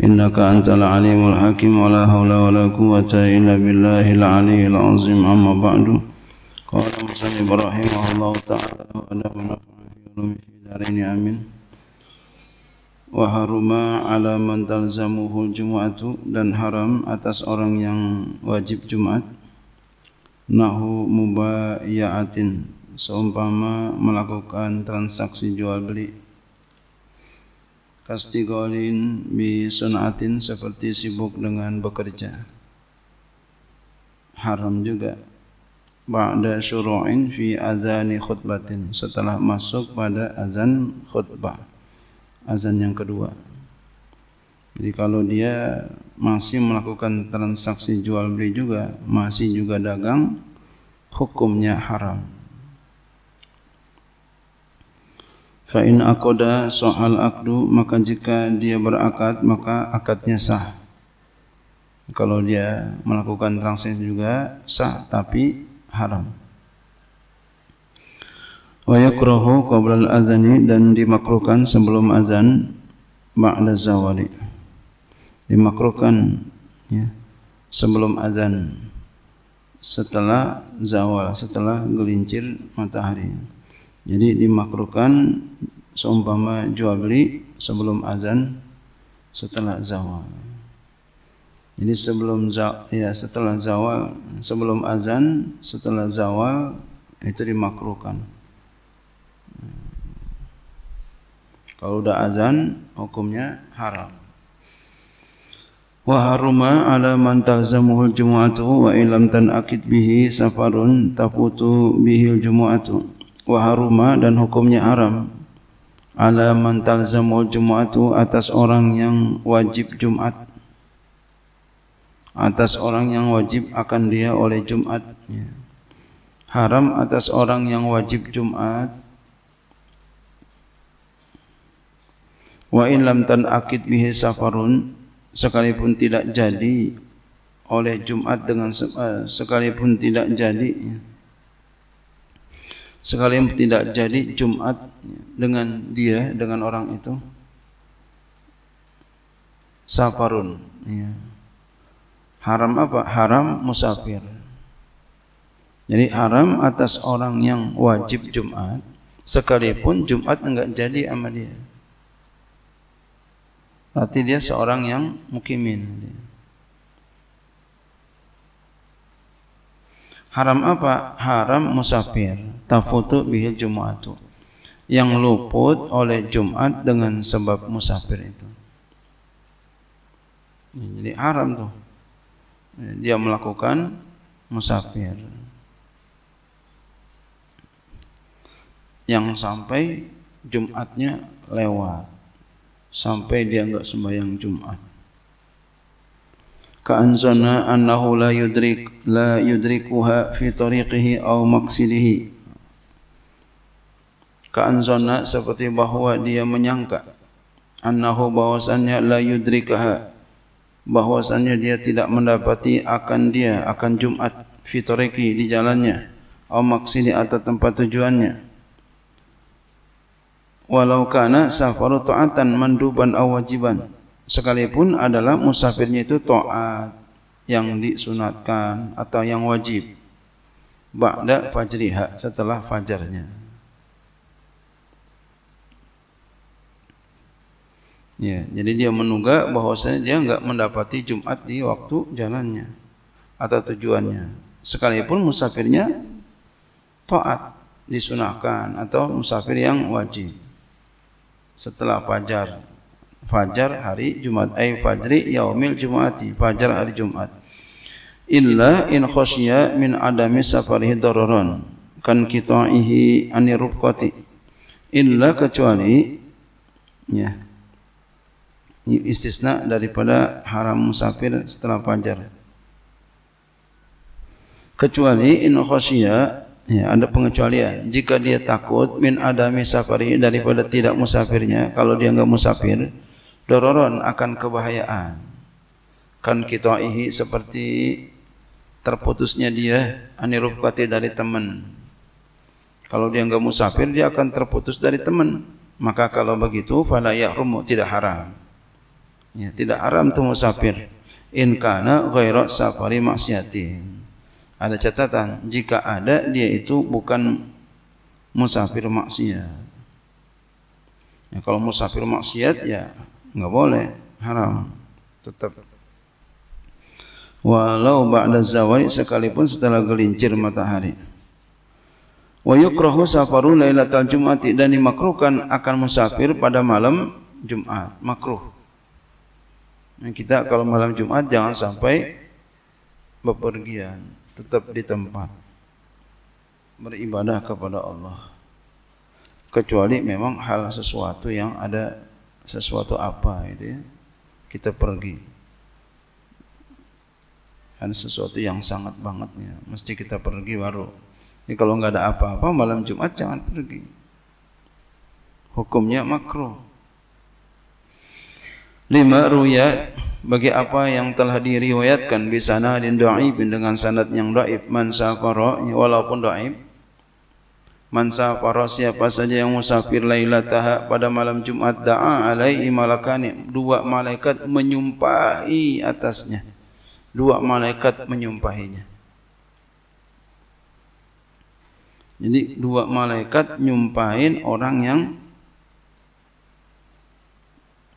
innaka antal alimul hakim wa la hawla wa la quwwata illa al-aliyyil azim amma ba'du qala musalli musannif rahimahullahu ta'ala wa ana nafa'u fi ulumi fi darain amin wa haruma ala man talzamuhul jumu'atu dan haram atas orang yang wajib Jumat nahu mubayyatin seumpama melakukan transaksi jual beli kastigolin bi sunatin seperti sibuk dengan bekerja haram juga ba'da syuru'in fi azani khutbatin setelah masuk pada azan khutbah azan yang kedua jadi kalau dia masih melakukan transaksi jual beli juga masih juga dagang hukumnya haram Fa in akoda soal akdu maka jika dia berakad maka akadnya sah. Kalau dia melakukan transaksi juga sah tapi haram. Wa yakrahu qabla al-azani dan dimakruhkan sebelum azan ba'da zawali. Dimakruhkan ya sebelum azan setelah zawal setelah gelincir matahari. Jadi dimakruhkan seumpama jual beli sebelum azan setelah zawal. Jadi sebelum zawal, ya setelah zawal, sebelum azan setelah zawal itu dimakruhkan. Kalau sudah azan hukumnya haram. Wa haruma ala man talzamuhul jumu'atu wa ilam tan'akid bihi safarun taputu bihil jumu'atu wa haruma dan hukumnya haram ala man talzamul jumu'atu atas orang yang wajib Jumat atas orang yang wajib akan dia oleh Jumat haram atas orang yang wajib Jumat wa in lam akid bihi safarun sekalipun tidak jadi oleh Jumat dengan eh, sekalipun tidak jadi ya sekalian tidak jadi Jumat dengan dia dengan orang itu safarun ya. haram apa haram musafir jadi haram atas orang yang wajib Jumat sekalipun Jumat enggak jadi sama dia berarti dia seorang yang mukimin dia. Haram apa? Haram musafir. Tafutu bihil jum'atu. Yang luput oleh Jumat dengan sebab musafir itu. Jadi haram tuh. Dia melakukan musafir. Yang sampai Jumatnya lewat. Sampai dia enggak sembahyang Jumat. كأنزلنا أنه لا يدرك لا يدركها في طريقه أو مقصده كأنزلنا seperti bahwa dia menyangka annahu bahwasannya la yudrikaha bahwasannya dia tidak mendapati akan dia akan Jumat fitriki di jalannya atau maksudi atau tempat tujuannya walau kana safaru ta'atan manduban aw wajiban sekalipun adalah musafirnya itu to'at yang disunatkan atau yang wajib ba'da fajriha setelah fajarnya ya jadi dia menunggak bahwasanya dia enggak mendapati Jumat di waktu jalannya atau tujuannya sekalipun musafirnya to'at disunahkan atau musafir yang wajib setelah fajar fajar hari Jumat ay fajri yaumil jumati fajar hari Jumat illa in khosya min adami safarihi dororon kan kita'ihi anirubqati illa kecuali ya istisna daripada haram musafir setelah fajar kecuali in khosya Ya, ada pengecualian. Jika dia takut min adami safari daripada tidak musafirnya, kalau dia enggak musafir, dororon akan kebahayaan kan ihi seperti terputusnya dia anirubkati dari teman kalau dia enggak musafir dia akan terputus dari teman maka kalau begitu fala yahrumu tidak haram ya tidak haram tuh musafir in kana ghairu safari maksiatin ada catatan jika ada dia itu bukan musafir maksiat ya, kalau musafir maksiat ya nggak boleh haram tetap walau ba'da zawai sekalipun setelah gelincir matahari wa yukrahu safaru lailatal jum'ati dan dimakruhkan akan musafir pada malam Jumat makruh nah, kita kalau malam Jumat jangan sampai bepergian tetap di tempat beribadah kepada Allah kecuali memang hal sesuatu yang ada sesuatu apa itu ya kita pergi kan sesuatu yang sangat banget ya mesti kita pergi baru ini kalau nggak ada apa-apa malam Jumat jangan pergi hukumnya makro lima ruyat bagi apa yang telah diriwayatkan bisa nadin doa ibin dengan sanad yang doa man walaupun dhaif Man safara siapa saja yang musafir lailataha pada malam Jumat da'a alaihi malakani dua malaikat menyumpahi atasnya. Dua malaikat menyumpahinya. Jadi dua malaikat nyumpahin orang yang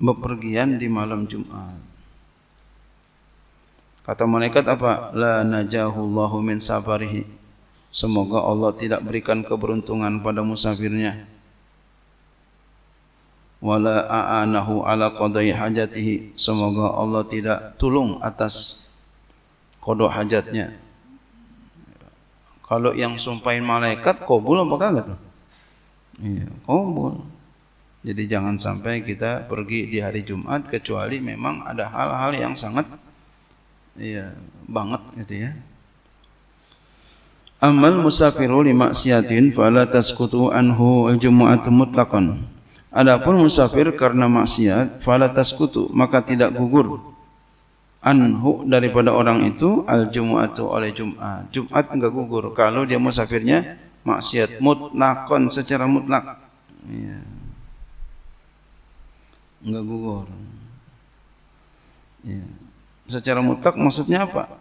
bepergian di malam Jumat. Kata malaikat apa? La najahullahu min safarihi. Semoga Allah tidak berikan keberuntungan pada musafirnya. Wala a'anahu ala qadai hajatihi. Semoga Allah tidak tolong atas kodok hajatnya. Kalau yang sumpahin malaikat, kobul apa kagak tuh? Iya, kobul. Jadi jangan sampai kita pergi di hari Jumat kecuali memang ada hal-hal yang sangat iya banget gitu ya. Amal musafiru li maksiatin fala tasqutu anhu al-jumu'atu mutlaqan. Adapun musafir karena maksiat fala tasqutu maka tidak gugur anhu daripada orang itu al-jumu'atu oleh Jumat. Jumat enggak gugur kalau dia musafirnya maksiat mutlakon secara mutlak. Ya. Enggak gugur. Ya. Secara mutlak maksudnya apa?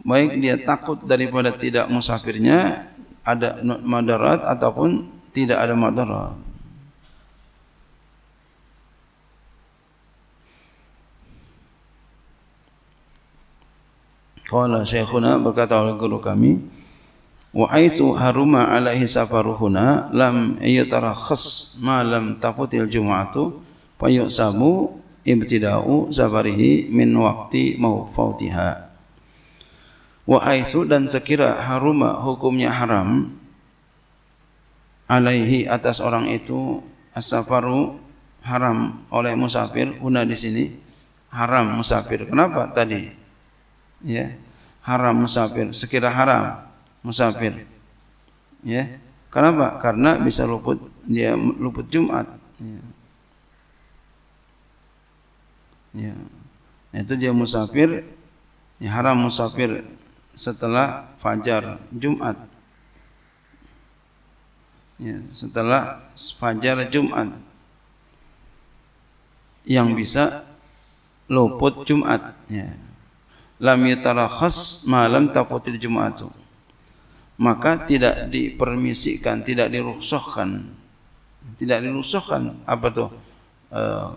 baik dia takut daripada tidak musafirnya ada madarat ataupun tidak ada madarat Qala syekhuna berkata oleh guru kami wa aitsu haruma alaihi safaruhuna lam yatarakhas ma lam tafutil jumu'atu fayusabu ibtida'u safarihi min waqti maufautiha wa aisu dan sekira haruma hukumnya haram alaihi atas orang itu asafaru haram oleh musafir una di sini haram musafir kenapa tadi ya haram musafir sekira haram musafir ya kenapa karena bisa luput dia luput Jumat ya. ya. itu dia musafir ya haram musafir setelah fajar Jumat. Ya, setelah fajar Jumat yang bisa luput Jumat. Ya. Lam yatarakhas malam taqutil Jumatu. Maka tidak dipermisikan, tidak dirukhsahkan. Tidak dirukhsahkan apa tuh? Uh,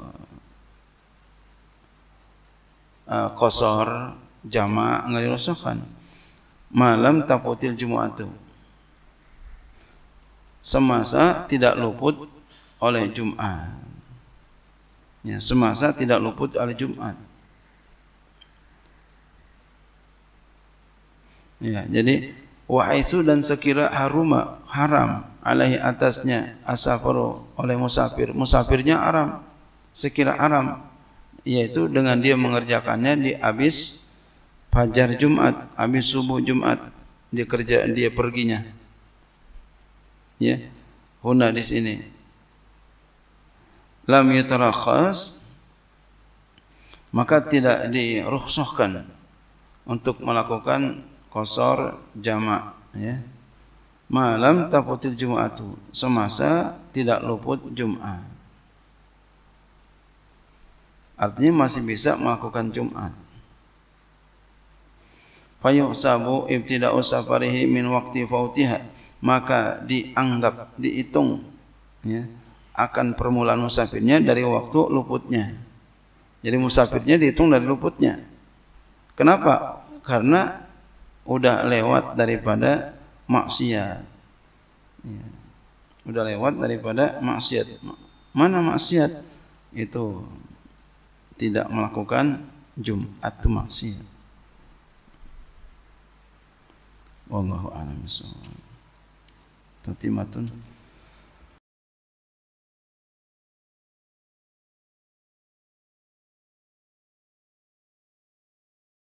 uh, kosor jama enggak dirukhsahkan malam taputil Jumaat semasa tidak luput oleh Jumaat ya semasa tidak luput oleh Jumaat ya jadi wa dan sekira haruma haram alaihi atasnya asafaru oleh musafir musafirnya haram sekira haram yaitu dengan dia mengerjakannya di habis fajar Jumat, habis subuh Jumat dia kerja dia perginya. Ya. Huna di sini. Lam yatarakhas maka tidak dirukhsahkan untuk melakukan kosor jamak ya. Malam taputil Jumat semasa tidak luput Jumat. Artinya masih bisa melakukan Jumat. fayuhsabu ibtida'u usafarihi min waqti fautiha maka dianggap dihitung ya akan permulaan musafirnya dari waktu luputnya jadi musafirnya dihitung dari luputnya kenapa karena udah lewat daripada maksiat ya. udah lewat daripada maksiat mana maksiat itu tidak melakukan Jumat maksiat Wallahu a'lam bishawab. Tatimatun.